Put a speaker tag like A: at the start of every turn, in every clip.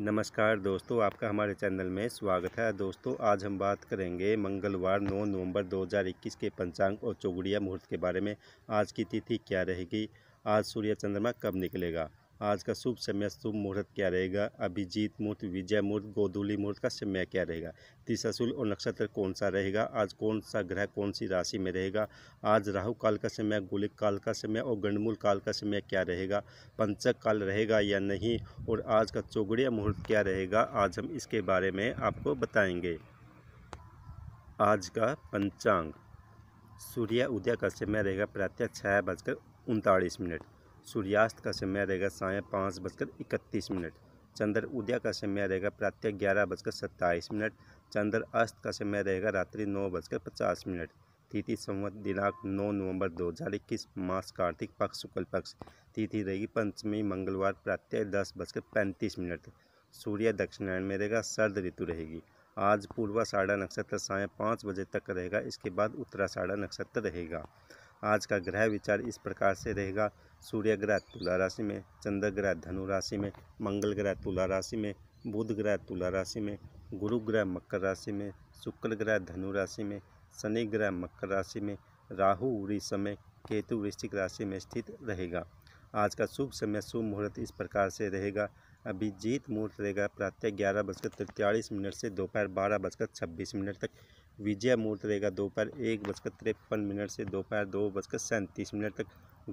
A: नमस्कार दोस्तों आपका हमारे चैनल में स्वागत है दोस्तों आज हम बात करेंगे मंगलवार 9 नवंबर 2021 के पंचांग और चौगड़िया मुहूर्त के बारे में आज की तिथि क्या रहेगी आज सूर्य चंद्रमा कब निकलेगा आज का शुभ समय शुभ मुहूर्त क्या रहेगा अभिजीत मुहूर्त विजय मुहूर्त गोधुली मुहूर्त का समय क्या रहेगा सूर्य और नक्षत्र कौन सा रहेगा आज कौन सा ग्रह कौन सी राशि में रहेगा आज राहु काल का समय गोलिक काल का समय और गंडमूल काल का समय क्या रहेगा पंचक काल रहेगा या नहीं और आज का चौगड़िया मुहूर्त क्या रहेगा आज हम इसके बारे में आपको बताएंगे आज का पंचांग सूर्य उदय का समय रहेगा प्रातः छः बजकर उनतालीस मिनट सूर्यास्त का समय रहेगा साय पाँच बजकर इकतीस मिनट चंद्र उदय का समय रहेगा प्रातः ग्यारह बजकर सत्ताईस मिनट चंद्र अस्त का समय रहेगा रात्रि नौ बजकर पचास मिनट तिथि संवत दिनांक नौ नवंबर दो हजार इक्कीस मास कार्तिक पक्ष शुक्ल पक्ष तिथि रहेगी पंचमी मंगलवार प्रातः दस बजकर पैंतीस मिनट सूर्य दक्षिणायण में रहेगा सर्द ऋतु रहेगी आज पूर्वा साढ़ा नक्षत्र साय पाँच बजे तक रहेगा इसके बाद उत्तरा साढ़ा नक्षत्र रहेगा आज का ग्रह विचार इस प्रकार से रहेगा सूर्य ग्रह तुला राशि में चंद्र ग्रह धनु राशि में मंगल ग्रह तुला राशि में बुध ग्रह तुला राशि में गुरु ग्रह मकर राशि में शुक्र ग्रह धनु राशि में शनि ग्रह मकर राशि में राहु उड़ी समय केतु वृश्चिक राशि में स्थित रहेगा आज का शुभ समय शुभ मुहूर्त इस प्रकार से रहेगा अभिजीत मूर्त रहेगा प्रातः ग्यारह बजकर तिरतालीस मिनट से दोपहर बारह बजकर छब्बीस मिनट तक विजय मूर्त रहेगा दोपहर एक बजकर तिरपन मिनट से दोपहर दो बजकर सैंतीस मिनट तक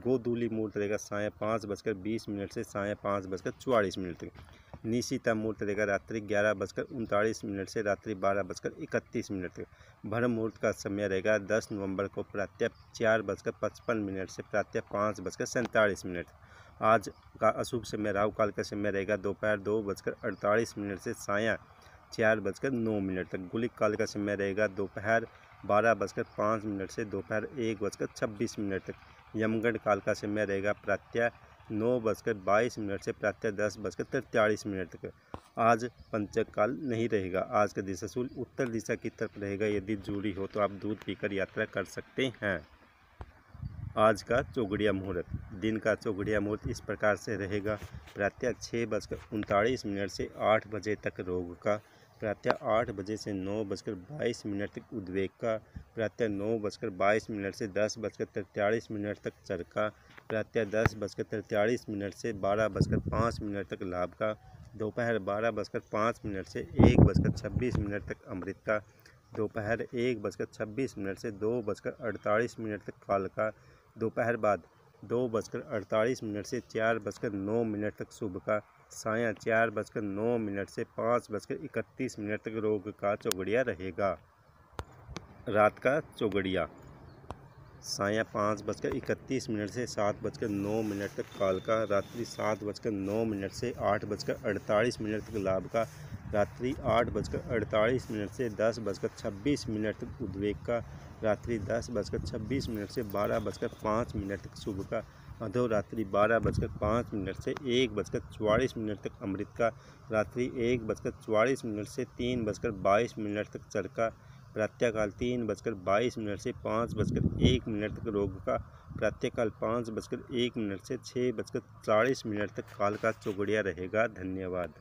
A: गोदूली मूर्त रहेगा साय पाँच बजकर बीस मिनट से साय पाँच बजकर चौवालीस मिनट तक निशिता मूर्त रहेगा रात्रि ग्यारह बजकर उनतालीस मिनट से रात्रि बारह बजकर इकतीस मिनट तक भ्रम मुहूर्त का समय रहेगा दस नवंबर को प्रातः चार बजकर पचपन मिनट से प्रातः पाँच बजकर सैंतालीस मिनट तक आज का अशुभ समय राहु काल का समय रहेगा दोपहर दो, बजकर अड़तालीस मिनट से साया चार बजकर नौ मिनट तक गुलिक काल का समय रहेगा दोपहर बारह बजकर पाँच मिनट से दोपहर एक बजकर छब्बीस मिनट तक यमगढ़ काल का समय रहेगा प्रत्यय नौ बजकर बाईस मिनट से प्रत्यय दस बजकर तैंतालीस मिनट तक आज पंचक काल नहीं रहेगा आज का दिशा सूर्य उत्तर दिशा की तरफ रहेगा यदि जुड़ी हो तो आप दूध पीकर यात्रा कर सकते हैं आज का चौगड़िया मुहूर्त दिन का चौगड़िया मुहूर्त इस प्रकार से रहेगा प्रातः छः बजकर उनतालीस मिनट से आठ बजे तक रोग का प्रातः आठ बजे से नौ बजकर बाईस मिनट तक उद्वेग का प्रातः नौ बजकर बाईस मिनट से दस बजकर तैंतालीस मिनट तक चरका प्रातः दस बजकर तैंतालीस मिनट से बारह बजकर पाँच मिनट तक लाभ का दोपहर बारह बजकर पाँच मिनट से एक बजकर छब्बीस मिनट तक अमृत का दोपहर एक बजकर छब्बीस मिनट से दो बजकर अड़तालीस मिनट तक काल का दोपहर बाद दो बजकर अड़तालीस मिनट से चार बजकर नौ मिनट तक सुबह का साया चार बजकर नौ मिनट से पाँच बजकर इकतीस मिनट तक रोग का चौगड़िया रहेगा रात का चौगड़िया साया पाँच बजकर इकतीस मिनट से सात बजकर नौ मिनट तक काल का रात्रि सात बजकर नौ मिनट से आठ बजकर अड़तालीस मिनट तक लाभ का रात्रि आठ बजकर अड़तालीस मिनट से दस बजकर छब्बीस मिनट तक उद्वेग का रात्रि दस बजकर छब्बीस मिनट से बारह बजकर पाँच मिनट तक शुभ का अधो रात्रि बारह बजकर पाँच मिनट से एक बजकर चवालीस मिनट तक अमृत का रात्रि एक बजकर चवालीस मिनट से तीन बजकर बाईस मिनट तक चर का प्रातःकाल तीन बजकर बाईस मिनट से पाँच बजकर एक मिनट तक रोग का प्रातःकाल पाँच बजकर एक मिनट से छः बजकर चालीस मिनट तक काल का चौगड़िया रहेगा धन्यवाद